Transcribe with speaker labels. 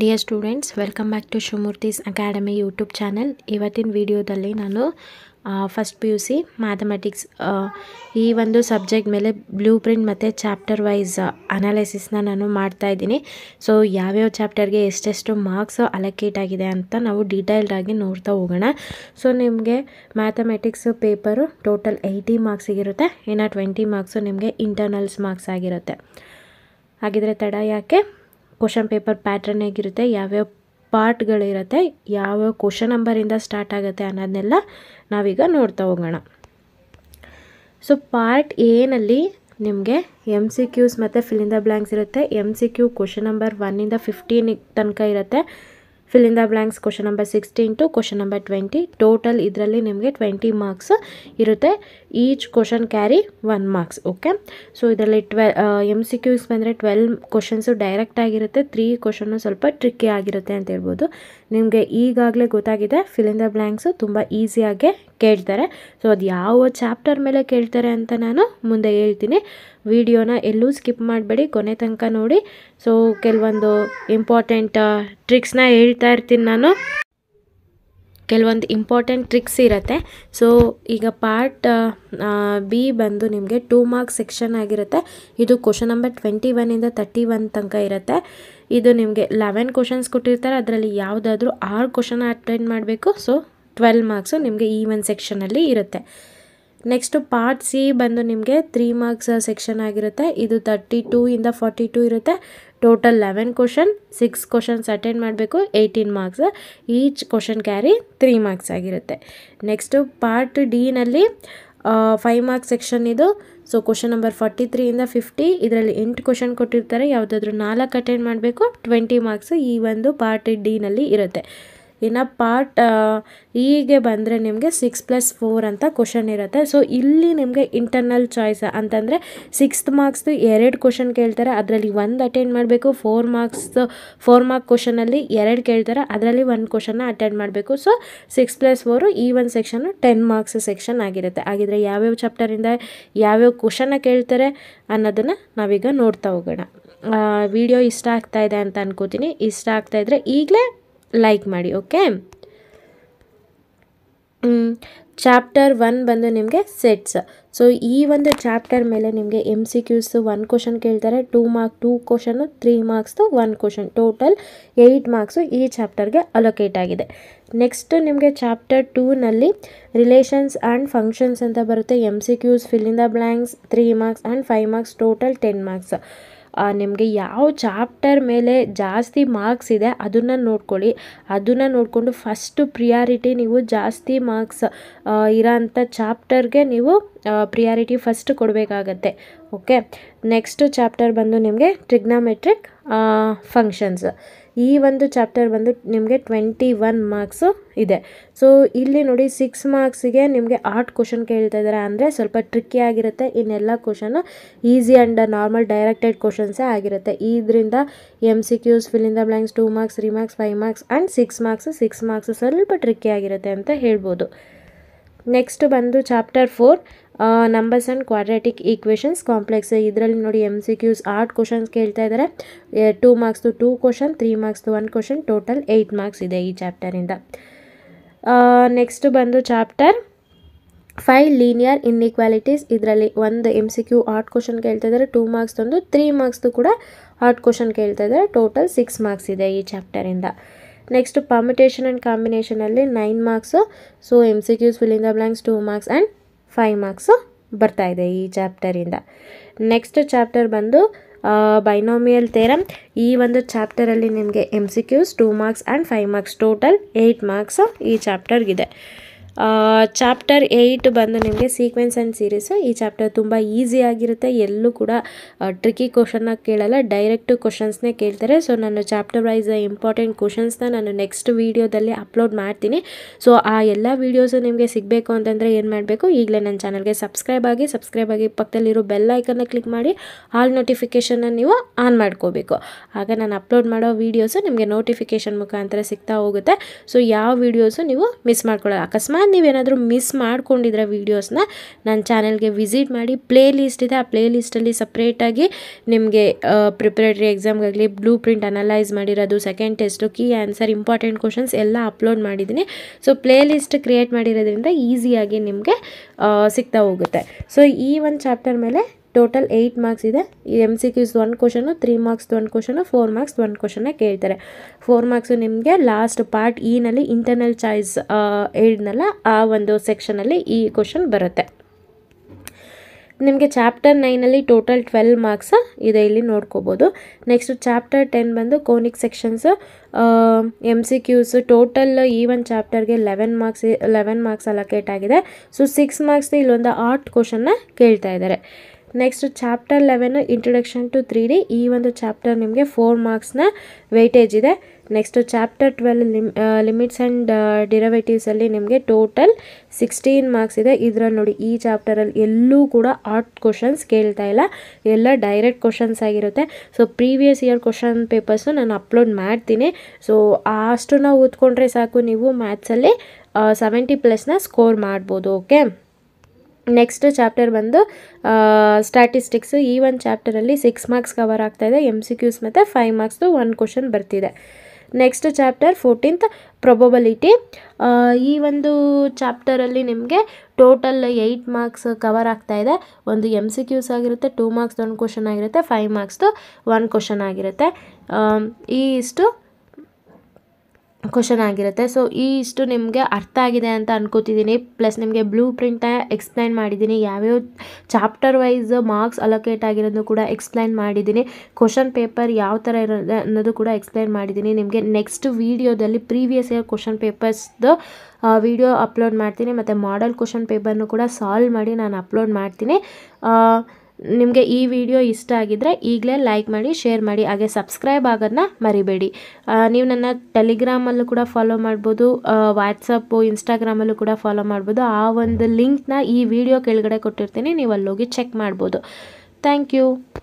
Speaker 1: dear students welcome back to Shivamurthy's academy YouTube channel ಇವತ್ತಿನ ವಿಡಿಯೋದಲ್ಲಿ ನಾನು first P U C mathematics ಈ ಒಂದು ಸಬ್ಜೆಕ್ಟ್ ಮೇಲೆ ಬ್ಲೂ ಪ್ರಿಂಟ್ ಮತ್ತು ಚಾಪ್ಟರ್ ವೈಸ್ ಅನಾಲಿಸಿಸ್ನ ನಾನು ಮಾಡ್ತಾ ಇದ್ದೀನಿ ಸೊ ಯಾವ್ಯಾವ ಚಾಪ್ಟರ್ಗೆ ಎಷ್ಟೆಷ್ಟು ಮಾರ್ಕ್ಸ್ ಅಲಕೇಟ್ ಆಗಿದೆ ಅಂತ ನಾವು ಡೀಟೇಲ್ಡಾಗಿ ನೋಡ್ತಾ ಹೋಗೋಣ ಸೊ ನಿಮಗೆ ಮ್ಯಾಥಮೆಟಿಕ್ಸ್ ಪೇಪರು ಟೋಟಲ್ ಏಯ್ಟಿ ಮಾರ್ಕ್ಸಿಗಿರುತ್ತೆ ಇನ್ನು ಟ್ವೆಂಟಿ ಮಾರ್ಕ್ಸು ನಿಮಗೆ ಇಂಟರ್ನಲ್ಸ್ ಮಾರ್ಕ್ಸ್ ಆಗಿರುತ್ತೆ ಹಾಗಿದ್ರೆ ತಡ ಯಾಕೆ ಕ್ವಶನ್ ಪೇಪರ್ ಪ್ಯಾಟ್ರನ್ ಆಗಿರುತ್ತೆ ಯಾವ್ಯಾವ ಪಾರ್ಟ್ಗಳಿರುತ್ತೆ ಯಾವ್ಯಾವ ಕ್ವಶನ್ ನಂಬರಿಂದ ಸ್ಟಾರ್ಟ್ ಆಗುತ್ತೆ ಅನ್ನೋದನ್ನೆಲ್ಲ ನಾವೀಗ ನೋಡ್ತಾ ಹೋಗೋಣ ಸೊ ಪಾರ್ಟ್ ಏನಲ್ಲಿ ನಿಮಗೆ ಎಮ್ ಸಿ ಕ್ಯೂಸ್ ಮತ್ತು ಫಿಲಿಂದ ಬ್ಲ್ಯಾಂಕ್ಸ್ ಇರುತ್ತೆ M C Q question number ಒನ್ನಿಂದ ಫಿಫ್ಟೀನ್ ತನಕ ಇರುತ್ತೆ fill in the blanks question number sixteen to question number twenty total ಇದರಲ್ಲಿ ನಿಮಗೆ ಟ್ವೆಂಟಿ ಮಾರ್ಕ್ಸ್ ಇರುತ್ತೆ each question carry one marks okay so ಇದರಲ್ಲಿ ಟ್ವೆಲ್ ಎಮ್ ಸಿ ಕ್ಯೂಸ್ ಬಂದರೆ twelve questions direct ಆಗಿರುತ್ತೆ three question ಸ್ವಲ್ಪ ಟ್ರಿಕ್ಕಿ ಆಗಿರುತ್ತೆ ಅಂತ ಹೇಳ್ಬೋದು ನಿಮಗೆ ಈಗಾಗಲೇ ಗೊತ್ತಾಗಿದೆ ಫಿಲಿಂದ ಬ್ಲ್ಯಾಂಕ್ಸು ತುಂಬ ಈಸಿಯಾಗೆ ಕೇಳ್ತಾರೆ ಸೊ ಅದು ಯಾವ ಚಾಪ್ಟರ್ ಮೇಲೆ ಕೇಳ್ತಾರೆ ಅಂತ ನಾನು ಮುಂದೆ ಹೇಳ್ತೀನಿ ವಿಡಿಯೋನ ಎಲ್ಲೂ ಸ್ಕಿಪ್ ಮಾಡಬೇಡಿ ಕೊನೆ ತನಕ ನೋಡಿ ಸೊ ಕೆಲವೊಂದು ಇಂಪಾರ್ಟೆಂಟ್ ಟ್ರಿಕ್ಸ್ನ ಹೇಳ್ತಾ ಇರ್ತೀನಿ ನಾನು ಕೆಲವೊಂದು ಇಂಪಾರ್ಟೆಂಟ್ ಟ್ರಿಕ್ಸ್ ಇರುತ್ತೆ ಸೊ ಈಗ ಪಾರ್ಟ್ ಬಿ ಬಂದು ನಿಮಗೆ ಟೂ ಮಾರ್ಕ್ಸ್ ಸೆಕ್ಷನ್ ಆಗಿರುತ್ತೆ ಇದು ಕ್ವಶನ್ ನಂಬರ್ ಟ್ವೆಂಟಿ ಒನ್ನಿಂದ ತರ್ಟಿ ಒನ್ ತನಕ ಇರುತ್ತೆ ಇದು ನಿಮಗೆ ಲೆವೆನ್ ಕ್ವಶನ್ಸ್ ಕೊಟ್ಟಿರ್ತಾರೆ ಅದರಲ್ಲಿ ಯಾವುದಾದ್ರೂ ಆರು ಕ್ವಶನ್ ಅಟೆಂಡ್ ಮಾಡಬೇಕು ಸೊ ಟ್ವೆಲ್ ಮಾರ್ಕ್ಸು ನಿಮಗೆ ಈ ಒಂದು ಸೆಕ್ಷನಲ್ಲಿ ಇರುತ್ತೆ ನೆಕ್ಸ್ಟು ಪಾರ್ಟ್ ಸಿ ಬಂದು ನಿಮಗೆ ತ್ರೀ ಮಾರ್ಕ್ಸ್ ಸೆಕ್ಷನ್ ಆಗಿರುತ್ತೆ ಇದು ತರ್ಟಿ ಟೂ ಇಂದ ಫಾರ್ಟಿ ಟೂ ಇರುತ್ತೆ total eleven question six questions attend ಮಾಡಬೇಕು eighteen marks each question carry three marks ಆಗಿರುತ್ತೆ ನೆಕ್ಸ್ಟು ಪಾರ್ಟ್ ಡಿನಲ್ಲಿ ಫೈವ್ ಮಾರ್ಕ್ಸ್ ಸೆಕ್ಷನ್ ಇದು ಸೊ ಕ್ವಶನ್ ನಂಬರ್ ಫಾರ್ಟಿ ತ್ರೀಯಿಂದ ಫಿಫ್ಟಿ ಇದರಲ್ಲಿ ಎಂಟು ಕ್ವಶನ್ ಕೊಟ್ಟಿರ್ತಾರೆ ಯಾವುದಾದ್ರೂ ನಾಲ್ಕು ಅಟೆಂಡ್ ಮಾಡಬೇಕು ಟ್ವೆಂಟಿ ಮಾರ್ಕ್ಸ್ ಈ ಒಂದು ಪಾರ್ಟ್ ಡಿನಲ್ಲಿ ಇರುತ್ತೆ ಇನ್ನು ಪಾರ್ಟ್ ಈಗೆ ಬಂದರೆ ನಿಮಗೆ ಸಿಕ್ಸ್ ಪ್ಲಸ್ ಫೋರ್ ಅಂತ ಕ್ವಶನ್ ಇರುತ್ತೆ ಸೊ ಇಲ್ಲಿ ನಿಮಗೆ ಇಂಟರ್ನಲ್ ಚಾಯ್ಸ್ ಅಂತಂದರೆ ಸಿಕ್ಸ್ತ್ ಮಾರ್ಕ್ಸ್ದು ಎರಡು ಕ್ವಶನ್ ಕೇಳ್ತಾರೆ ಅದರಲ್ಲಿ ಒಂದು ಅಟೆಂಡ್ ಮಾಡಬೇಕು ಫೋರ್ ಮಾರ್ಕ್ಸ್ ಫೋರ್ ಮಾರ್ಕ್ ಕ್ವಶನಲ್ಲಿ ಎರಡು ಕೇಳ್ತಾರೆ ಅದರಲ್ಲಿ ಒಂದು ಕ್ವಶನ್ನ ಅಟೆಂಡ್ ಮಾಡಬೇಕು ಸೊ ಸಿಕ್ಸ್ ಪ್ಲಸ್ ಫೋರು ಈ ಒಂದು ಸೆಕ್ಷನ್ನು ಟೆನ್ ಮಾರ್ಕ್ಸ್ ಸೆಕ್ಷನ್ ಆಗಿರುತ್ತೆ ಹಾಗಿದ್ರೆ ಯಾವ್ಯಾವ ಚಾಪ್ಟರಿಂದ ಯಾವ್ಯಾವ ಕ್ವಶನ್ನ ಕೇಳ್ತಾರೆ ಅನ್ನೋದನ್ನು ನಾವೀಗ ನೋಡ್ತಾ ಹೋಗೋಣ ವಿಡಿಯೋ ಇಷ್ಟ ಆಗ್ತಾ ಇದೆ ಅಂತ ಅನ್ಕೋತೀನಿ ಇಷ್ಟ ಆಗ್ತಾ ಇದ್ರೆ ಈಗಲೇ ಲೈಕ್ ಮಾಡಿ ಓಕೆ ಚಾಪ್ಟರ್ ಒನ್ ಬಂದು ನಿಮಗೆ ಸೆಟ್ಸ್ ಸೊ ಈ ಒಂದು ಚಾಪ್ಟರ್ ಮೇಲೆ ನಿಮಗೆ M C Qs one question ಕೇಳ್ತಾರೆ two mark two question three ಮಾರ್ಕ್ಸ್ದು one question total eight marks ಈ ಚಾಪ್ಟರ್ಗೆ ಅಲೋಕೇಟ್ ಆಗಿದೆ ನೆಕ್ಸ್ಟ್ ನಿಮಗೆ ಚಾಪ್ಟರ್ ಟೂನಲ್ಲಿ ರಿಲೇಷನ್ಸ್ ಆ್ಯಂಡ್ ಫಂಕ್ಷನ್ಸ್ ಅಂತ ಬರುತ್ತೆ M C Qs fill in the blanks three marks and five marks total ten marks ನಿಮಗೆ ಯಾವ ಚಾಪ್ಟರ್ ಮೇಲೆ ಜಾಸ್ತಿ ಮಾರ್ಕ್ಸ್ ಇದೆ ಅದನ್ನು ನೋಡ್ಕೊಳ್ಳಿ ಅದನ್ನು ನೋಡಿಕೊಂಡು ಫಸ್ಟು ಪ್ರಿಯಾರಿಟಿ ನೀವು ಜಾಸ್ತಿ ಮಾರ್ಕ್ಸ್ ಇರೋಂಥ ಚಾಪ್ಟರ್ಗೆ ನೀವು ಪ್ರಿಯಾರಿಟಿ ಫಸ್ಟ್ ಕೊಡಬೇಕಾಗತ್ತೆ ಓಕೆ ನೆಕ್ಸ್ಟು ಚಾಪ್ಟರ್ ಬಂದು ನಿಮಗೆ ಟ್ರಿಗ್ನಾಮೆಟ್ರಿಕ್ ಫಂಕ್ಷನ್ಸ್ ಈ ಒಂದು ಚಾಪ್ಟರ್ ಬಂದು ನಿಮಗೆ ಟ್ವೆಂಟಿ ಒನ್ ಮಾರ್ಕ್ಸು ಇದೆ ಸೊ ಇಲ್ಲಿ ನೋಡಿ ಸಿಕ್ಸ್ ಮಾರ್ಕ್ಸಿಗೆ ನಿಮಗೆ ಆರ್ಟ್ ಕ್ವಶನ್ ಕೇಳ್ತಾ ಇದ್ದಾರೆ ಅಂದರೆ ಸ್ವಲ್ಪ ಟ್ರಿಕ್ಕಿ ಆಗಿರುತ್ತೆ ಇನ್ನೆಲ್ಲ question easy and normal directed ಕ್ವಶನ್ಸೇ ಆಗಿರುತ್ತೆ ಇದರಿಂದ M C Qs fill in the blanks two marks three marks five marks and six marks six marks ಸ್ವಲ್ಪ ಟ್ರಿಕ್ಕಿ ಆಗಿರುತ್ತೆ ಅಂತ ಹೇಳ್ಬೋದು ನೆಕ್ಸ್ಟ್ ಬಂದು chapter four numbers and quadratic equations complex ಇದರಲ್ಲಿ ನೋಡಿ M C Qs art questions ಕೇಳ್ತಾ ಇದ್ದಾರೆ ಟೂ ಮಾರ್ಕ್ಸ್ದು ಟೂ ಕ್ವಶನ್ ತ್ರೀ ಮಾರ್ಕ್ಸ್ದು one question total eight marks ಇದೆ ಈ ಚಾಪ್ಟರಿಂದ ನೆಕ್ಸ್ಟ್ ಬಂದು ಚಾಪ್ಟರ್ ಫೈವ್ ಲೀನಿಯರ್ ಇನ್ಇಕ್ವಾಲಿಟೀಸ್ ಇದರಲ್ಲಿ ಒಂದು M C Q art question ಕೇಳ್ತಾ ಇದ್ದಾರೆ ಟೂ ಮಾರ್ಕ್ಸ್ ಒಂದು ತ್ರೀ ಮಾರ್ಕ್ಸ್ದು ಕೂಡ ಆರ್ಟ್ ಕ್ವಶನ್ ಕೇಳ್ತಾ ಇದ್ದಾರೆ ಟೋಟಲ್ ಸಿಕ್ಸ್ ಮಾರ್ಕ್ಸ್ ಇದೆ ಈ ಚಾಪ್ಟರಿಂದ ನೆಕ್ಸ್ಟ್ ಪರ್ಮಿಟೇಷನ್ ಆ್ಯಂಡ್ ಕಾಂಬಿನೇಷನಲ್ಲಿ nine marks so M C Qs fill in the blanks two marks and five marks ಇದೆ ಈ ಚಾಪ್ಟರಿಂದ ನೆಕ್ಸ್ಟ್ ಚಾಪ್ಟರ್ ಬಂದು ಬೈನೋಮಿಯಲ್ ತೇರಮ್ ಈ ಒಂದು ಚಾಪ್ಟರಲ್ಲಿ ನಿಮಗೆ M C Qs two marks and five marks total eight marks ಈ ಚಾಪ್ಟರ್ಗಿದೆ ಚಾಪ್ಟರ್ ಏಯ್ಟ್ ಬಂದು ನಿಮಗೆ ಸೀಕ್ವೆನ್ಸ್ ಆ್ಯಂಡ್ ಸೀರೀಸು ಈ ಚಾಪ್ಟರ್ ತುಂಬ ಆಗಿರುತ್ತೆ ಎಲ್ಲೂ ಕೂಡ ಟ್ರಿಕಿ ಕ್ವಶನ್ನ ಕೇಳಲ್ಲ ಡೈರೆಕ್ಟ್ ಕ್ವಶನ್ಸ್ನೇ ಕೇಳ್ತಾರೆ ಸೊ ನಾನು ಚಾಪ್ಟರ್ ವೈಸ್ ಇಂಪಾರ್ಟೆಂಟ್ ಕ್ವಶನ್ಸ್ನ ನಾನು ನೆಕ್ಸ್ಟ್ ವೀಡಿಯೋದಲ್ಲಿ ಅಪ್ಲೋಡ್ ಮಾಡ್ತೀನಿ ಸೊ ಆ ಎಲ್ಲ ವೀಡಿಯೋಸು ನಿಮಗೆ ಸಿಗಬೇಕು ಅಂತಂದರೆ ಏನು ಮಾಡಬೇಕು ಈಗಲೇ ನನ್ನ ಚಾನಲ್ಗೆ ಸಬ್ಸ್ಕ್ರೈಬ್ ಆಗಿ ಸಬ್ಸ್ಕ್ರೈಬ್ ಆಗಿ ಪಕ್ಕದಲ್ಲಿರೋ ಬೆಲ್ ಐಕನ್ನ ಕ್ಲಿಕ್ ಮಾಡಿ ಆಲ್ ನೋಟಿಫಿಕೇಷನ್ನ ನೀವು ಆನ್ ಮಾಡ್ಕೋಬೇಕು ಆಗ ನಾನು ಅಪ್ಲೋಡ್ ಮಾಡೋ ವೀಡಿಯೋಸು ನಿಮಗೆ ನೋಟಿಫಿಕೇಷನ್ ಮುಖಾಂತರ ಸಿಗ್ತಾ ಹೋಗುತ್ತೆ ಸೊ ಯಾವ ವೀಡಿಯೋಸು ನೀವು ಮಿಸ್ ಮಾಡ್ಕೊಳ್ಳೋದು ಅಕಸ್ಮಾತ್ ನೀವೇನಾದರೂ ಮಿಸ್ ಮಾಡ್ಕೊಂಡಿದ್ರೆ ವೀಡಿಯೋಸ್ನ ನನ್ನ ಚಾನೆಲ್ಗೆ ವಿಸಿಟ್ ಮಾಡಿ ಪ್ಲೇ ಲಿಸ್ಟ್ ಇದೆ ಆ ಪ್ಲೇ ಲಿಸ್ಟಲ್ಲಿ ಸಪ್ರೇಟಾಗಿ ನಿಮಗೆ ಪ್ರಿಪ್ರೇಟರಿ ಎಕ್ಸಾಮ್ಗಾಗಲಿ ಬ್ಲೂ ಪ್ರಿಂಟ್ ಅನಲೈಸ್ ಮಾಡಿರೋದು second test key answer important questions ಎಲ್ಲ ಅಪ್ಲೋಡ್ ಮಾಡಿದ್ದೀನಿ ಸೊ ಪ್ಲೇ ಲಿಸ್ಟ್ ಕ್ರಿಯೇಟ್ ಮಾಡಿರೋದ್ರಿಂದ ಈಸಿಯಾಗಿ ನಿಮಗೆ ಸಿಗ್ತಾ ಹೋಗುತ್ತೆ ಸೊ ಈ ಒಂದು ಚಾಪ್ಟರ್ ಮೇಲೆ ಟೋಟಲ್ ಏಯ್ಟ್ ಮಾರ್ಕ್ಸ್ ಇದೆ ಈ ಎಮ್ ಸಿ ಕ್ಯೂಸ್ ಒಂದು ಕ್ವಶನು ತ್ರೀ ಮಾರ್ಕ್ಸ್ದು ಒಂದು ಕ್ವಶನು ಫೋರ್ ಮಾರ್ಕ್ಸ್ ಒಂದು ಕ್ವಶನ್ನ ಕೇಳ್ತಾರೆ ಫೋರ್ ಮಾರ್ಕ್ಸು ನಿಮಗೆ ಲಾಸ್ಟ್ ಪಾರ್ಟ್ ಇನಲ್ಲಿ ಇಂಟರ್ನಲ್ ಚಾಯ್ಸ್ ಹೇಳಿದ್ನಲ್ಲ ಆ ಒಂದು ಸೆಕ್ಷನಲ್ಲಿ ಈ ಕ್ವಶನ್ ಬರುತ್ತೆ ನಿಮಗೆ ಚಾಪ್ಟರ್ ನೈನಲ್ಲಿ ಟೋಟಲ್ ಟ್ವೆಲ್ ಮಾರ್ಕ್ಸ್ ಇದೆ ಇಲ್ಲಿ ನೋಡ್ಕೋಬೋದು ನೆಕ್ಸ್ಟ್ ಚಾಪ್ಟರ್ ಟೆನ್ ಬಂದು conic sections M C Qs total ಈ ಒಂದು ಚಾಪ್ಟರ್ಗೆ eleven marks eleven marks allocate ಆಗಿದೆ ಸೊ ಸಿಕ್ಸ್ ಮಾರ್ಕ್ಸ್ ಇಲ್ಲೊಂದು ಆರ್ಟ್ ಕ್ವಶನ್ನ ಕೇಳ್ತಾ ಇದ್ದಾರೆ next chapter eleven introduction to three D ಈ ಒಂದು ಚಾಪ್ಟರ್ ನಿಮಗೆ ಫೋರ್ ಮಾರ್ಕ್ಸ್ನ ವೆಯ್ಟೇಜ್ ಇದೆ next chapter twelve lim limits and ಡಿರವೇಟಿವ್ಸಲ್ಲಿ ನಿಮಗೆ ಟೋಟಲ್ ಸಿಕ್ಸ್ಟೀನ್ ಮಾರ್ಕ್ಸ್ ಇದೆ ಇದರಲ್ಲಿ ನೋಡಿ ಈ ಚಾಪ್ಟರಲ್ಲಿ ಎಲ್ಲೂ ಕೂಡ ಆರ್ಟ್ ಕ್ವಶನ್ಸ್ ಕೇಳ್ತಾ ಇಲ್ಲ ಎಲ್ಲ ಡೈರೆಕ್ಟ್ ಕ್ವಶನ್ಸ್ ಆಗಿರುತ್ತೆ so previous year question papers ನಾನು ಅಪ್ಲೋಡ್ ಮಾಡ್ತೀನಿ ಸೊ ಅಷ್ಟು ನಾವು ಓದ್ಕೊಂಡ್ರೆ ಸಾಕು ನೀವು ಮ್ಯಾಥ್ಸಲ್ಲಿ ಸೆವೆಂಟಿ ಪ್ಲಸ್ನ ಸ್ಕೋರ್ ಮಾಡ್ಬೋದು ಓಕೆ ನೆಕ್ಸ್ಟ್ ಚಾಪ್ಟರ್ ಬಂದು ಸ್ಟ್ಯಾಟಿಸ್ಟಿಕ್ಸ್ ಈ ಒಂದು ಚಾಪ್ಟರಲ್ಲಿ ಸಿಕ್ಸ್ ಮಾರ್ಕ್ಸ್ ಕವರ್ ಆಗ್ತಾಯಿದೆ ಎಮ್ ಸಿ ಕ್ಯೂಸ್ ಮತ್ತು ಫೈವ್ ಮಾರ್ಕ್ಸ್ದು ಒನ್ ಕ್ವಶನ್ ಬರ್ತಿದೆ ನೆಕ್ಸ್ಟ್ ಚಾಪ್ಟರ್ ಫೋರ್ಟೀನ್ತ್ ಪ್ರೊಬೊಬಲಿಟಿ ಈ ಒಂದು ಚಾಪ್ಟರಲ್ಲಿ ನಿಮಗೆ ಟೋಟಲ್ ಏಯ್ಟ್ ಮಾರ್ಕ್ಸ್ ಕವರ್ ಆಗ್ತಾ ಇದೆ ಒಂದು ಎಮ್ ಸಿ ಕ್ಯೂಸ್ ಆಗಿರುತ್ತೆ ಟೂ ಮಾರ್ಕ್ಸ್ದು ಒಂದು ಕ್ವಶನ್ ಆಗಿರುತ್ತೆ ಫೈವ್ ಮಾರ್ಕ್ಸ್ದು ಒನ್ ಕ್ವಶನ್ ಆಗಿರುತ್ತೆ ಈ ಇಷ್ಟು ಕ್ವಶನ್ ಆಗಿರುತ್ತೆ ಸೊ ಈ ಇಷ್ಟು ನಿಮಗೆ ಅರ್ಥ ಆಗಿದೆ ಅಂತ ಅನ್ಕೋತಿದ್ದೀನಿ ಪ್ಲಸ್ ನಿಮಗೆ ಬ್ಲೂ ಪ್ರಿಂಟ್ ಎಕ್ಸ್ಪ್ಲೈನ್ ಮಾಡಿದ್ದೀನಿ ಯಾವ್ಯಾವ ಚಾಪ್ಟರ್ ವೈಸ್ ಮಾರ್ಕ್ಸ್ ಅಲೋಕೇಟ್ ಆಗಿರೋದು ಕೂಡ ಎಕ್ಸ್ಪ್ಲೈನ್ ಮಾಡಿದ್ದೀನಿ ಕ್ವಶನ್ ಪೇಪರ್ ಯಾವ ಥರ ಇರೋದು ಅನ್ನೋದು ಕೂಡ ಎಕ್ಸ್ಪ್ಲೈನ್ ಮಾಡಿದ್ದೀನಿ ನಿಮಗೆ ನೆಕ್ಸ್ಟ್ ವೀಡಿಯೋದಲ್ಲಿ ಪ್ರೀವಿಯಸ್ ಇಯರ್ ಕ್ವಶನ್ ಪೇಪರ್ಸ್ದು ವಿಡಿಯೋ ಅಪ್ಲೋಡ್ ಮಾಡ್ತೀನಿ ಮತ್ತು ಮಾಡಲ್ ಕ್ವಶನ್ ಪೇಪರ್ನು ಕೂಡ ಸಾಲ್ವ್ ಮಾಡಿ ನಾನು ಅಪ್ಲೋಡ್ ಮಾಡ್ತೀನಿ ನಿಮಗೆ ಈ ವಿಡಿಯೋ ಇಷ್ಟ ಆಗಿದ್ದರೆ ಈಗಲೇ ಲೈಕ್ ಮಾಡಿ ಶೇರ್ ಮಾಡಿ ಹಾಗೆ ಸಬ್ಸ್ಕ್ರೈಬ್ ಆಗೋದನ್ನ ಮರಿಬೇಡಿ ನೀವು ನನ್ನ ಟೆಲಿಗ್ರಾಮಲ್ಲೂ ಕೂಡ ಫಾಲೋ ಮಾಡ್ಬೋದು ವಾಟ್ಸಪ್ಪು ಇನ್ಸ್ಟಾಗ್ರಾಮಲ್ಲೂ ಕೂಡ ಫಾಲೋ ಮಾಡ್ಬೋದು ಆ ಒಂದು ಲಿಂಕ್ನ ಈ ವಿಡಿಯೋ ಕೆಳಗಡೆ ಕೊಟ್ಟಿರ್ತೀನಿ ನೀವು ಅಲ್ಲೋಗಿ ಚೆಕ್ ಮಾಡ್ಬೋದು ಥ್ಯಾಂಕ್ ಯು